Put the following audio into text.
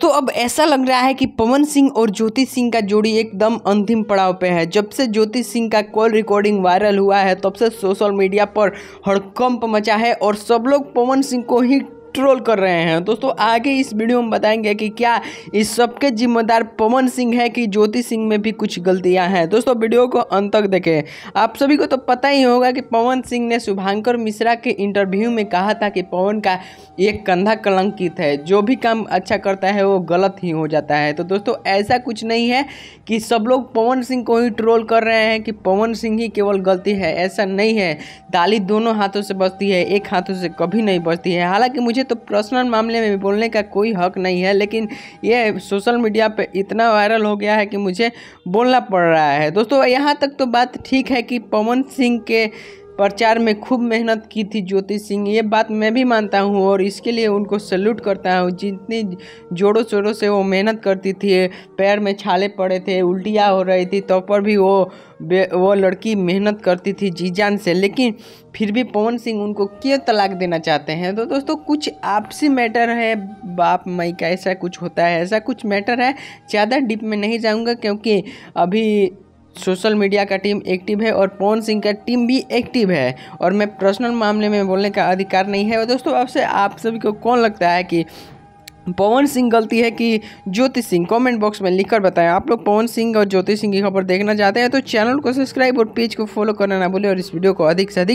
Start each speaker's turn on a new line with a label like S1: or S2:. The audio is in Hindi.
S1: तो अब ऐसा लग रहा है कि पवन सिंह और ज्योति सिंह का जोड़ी एकदम अंतिम पड़ाव पे है जब से ज्योति सिंह का कॉल रिकॉर्डिंग वायरल हुआ है तब से सोशल मीडिया पर हड़कंप मचा है और सब लोग पवन सिंह को ही ट्रोल कर रहे हैं दोस्तों आगे इस वीडियो में बताएंगे कि क्या इस सबके जिम्मेदार पवन सिंह है कि ज्योति सिंह में भी कुछ गलतियां हैं दोस्तों वीडियो को अंत तक देखें आप सभी को तो पता ही होगा कि पवन सिंह ने शुभांकर मिश्रा के इंटरव्यू में कहा था कि पवन का एक कंधा कलंकित है जो भी काम अच्छा करता है वो गलत ही हो जाता है तो दोस्तों ऐसा कुछ नहीं है कि सब लोग पवन सिंह को ही ट्रोल कर रहे हैं कि पवन सिंह ही केवल गलती है ऐसा नहीं है ताली दोनों हाथों से बचती है एक हाथों से कभी नहीं बचती है हालांकि मुझे तो पर्सनल मामले में भी बोलने का कोई हक नहीं है लेकिन ये सोशल मीडिया पे इतना वायरल हो गया है कि मुझे बोलना पड़ रहा है दोस्तों यहाँ तक तो बात ठीक है कि पवन सिंह के प्रचार में खूब मेहनत की थी ज्योति सिंह ये बात मैं भी मानता हूँ और इसके लिए उनको सल्यूट करता हूँ जितनी जोरों शोरों से वो मेहनत करती थी पैर में छाले पड़े थे उल्टियाँ हो रही थी तो पर भी वो वो लड़की मेहनत करती थी जी जान से लेकिन फिर भी पवन सिंह उनको क्यों तलाक देना चाहते हैं तो दोस्तों कुछ आपसी मैटर है बाप मई का ऐसा कुछ होता है ऐसा कुछ मैटर है ज़्यादा डिप में नहीं जाऊँगा क्योंकि अभी सोशल मीडिया का टीम एक्टिव है और पवन सिंह का टीम भी एक्टिव है और मैं पर्सनल मामले में बोलने का अधिकार नहीं है और दोस्तों आपसे आप सभी को कौन लगता है कि पवन सिंह गलती है कि ज्योति सिंह कमेंट बॉक्स में लिखकर बताएं आप लोग पवन सिंह और ज्योति सिंह की खबर देखना चाहते हैं तो चैनल को सब्सक्राइब और पेज को फॉलो करना ना भूलें और इस वीडियो को अधिक से अधिक